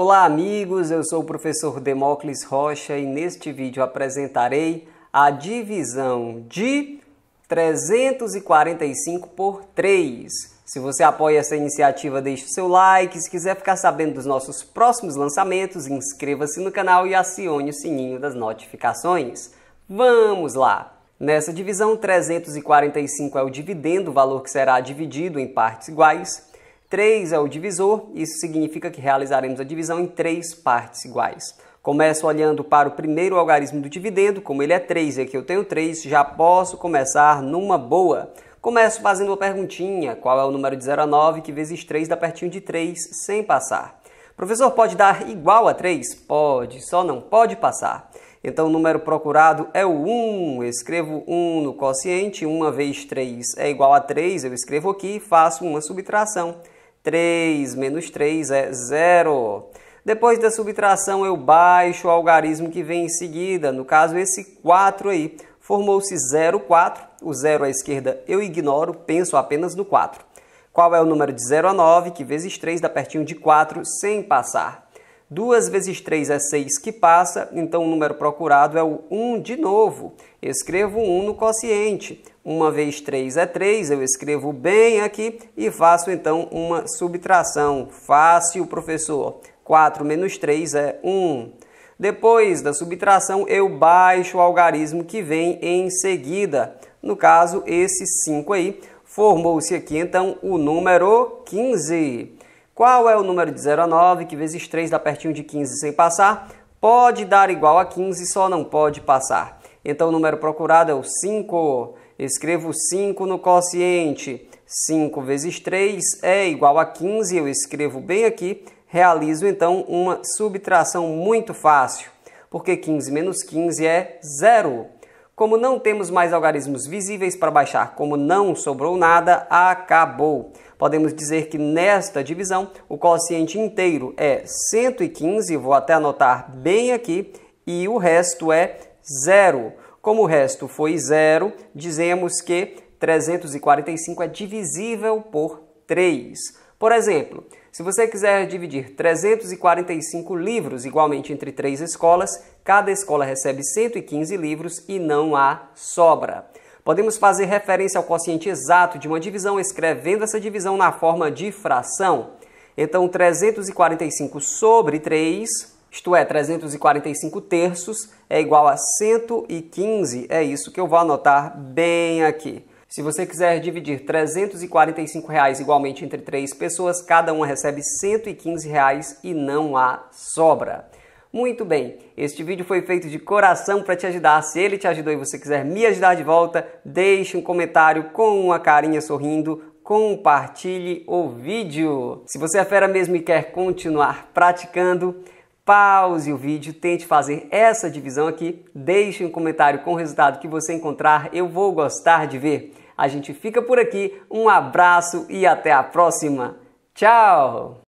Olá, amigos. Eu sou o professor Demócles Rocha e neste vídeo apresentarei a divisão de 345 por 3. Se você apoia essa iniciativa, deixe o seu like. Se quiser ficar sabendo dos nossos próximos lançamentos, inscreva-se no canal e acione o sininho das notificações. Vamos lá! Nessa divisão, 345 é o dividendo, o valor que será dividido em partes iguais. 3 é o divisor, isso significa que realizaremos a divisão em três partes iguais. Começo olhando para o primeiro algarismo do dividendo, como ele é 3 e aqui eu tenho 3, já posso começar numa boa. Começo fazendo uma perguntinha, qual é o número de 0 a 9 que vezes 3 dá pertinho de 3 sem passar. Professor, pode dar igual a 3? Pode, só não pode passar. Então o número procurado é o 1, eu escrevo 1 no quociente, 1 vezes 3 é igual a 3, eu escrevo aqui e faço uma subtração. 3 menos 3 é 0. Depois da subtração, eu baixo o algarismo que vem em seguida. No caso, esse 4 aí formou-se 0, 4. O 0 à esquerda eu ignoro, penso apenas no 4. Qual é o número de 0 a 9, que vezes 3 dá pertinho de 4 sem passar? 2 vezes 3 é 6 que passa, então o número procurado é o 1 de novo. Escrevo 1 no quociente. 1 vez 3 é 3, eu escrevo bem aqui e faço então uma subtração. Fácil, professor. 4 menos 3 é 1. Depois da subtração, eu baixo o algarismo que vem em seguida. No caso, esse 5 aí formou-se aqui então o número 15. Qual é o número de 0 a 9, que vezes 3 dá pertinho de 15 sem passar? Pode dar igual a 15, só não pode passar. Então o número procurado é o 5. Escrevo 5 no quociente. 5 vezes 3 é igual a 15, eu escrevo bem aqui. Realizo então uma subtração muito fácil, porque 15 menos 15 é 0. Como não temos mais algarismos visíveis para baixar, como não sobrou nada, acabou. Podemos dizer que nesta divisão o quociente inteiro é 115, vou até anotar bem aqui, e o resto é zero. Como o resto foi zero, dizemos que 345 é divisível por 3. Por exemplo, se você quiser dividir 345 livros igualmente entre três escolas, cada escola recebe 115 livros e não há sobra. Podemos fazer referência ao quociente exato de uma divisão escrevendo essa divisão na forma de fração. Então, 345 sobre 3, isto é, 345 terços, é igual a 115. É isso que eu vou anotar bem aqui. Se você quiser dividir R$ 345 reais igualmente entre três pessoas, cada uma recebe R$ 115 reais e não há sobra. Muito bem, este vídeo foi feito de coração para te ajudar. Se ele te ajudou e você quiser me ajudar de volta, deixe um comentário com uma carinha sorrindo, compartilhe o vídeo. Se você é fera mesmo e quer continuar praticando, pause o vídeo, tente fazer essa divisão aqui, deixe um comentário com o resultado que você encontrar, eu vou gostar de ver. A gente fica por aqui, um abraço e até a próxima. Tchau!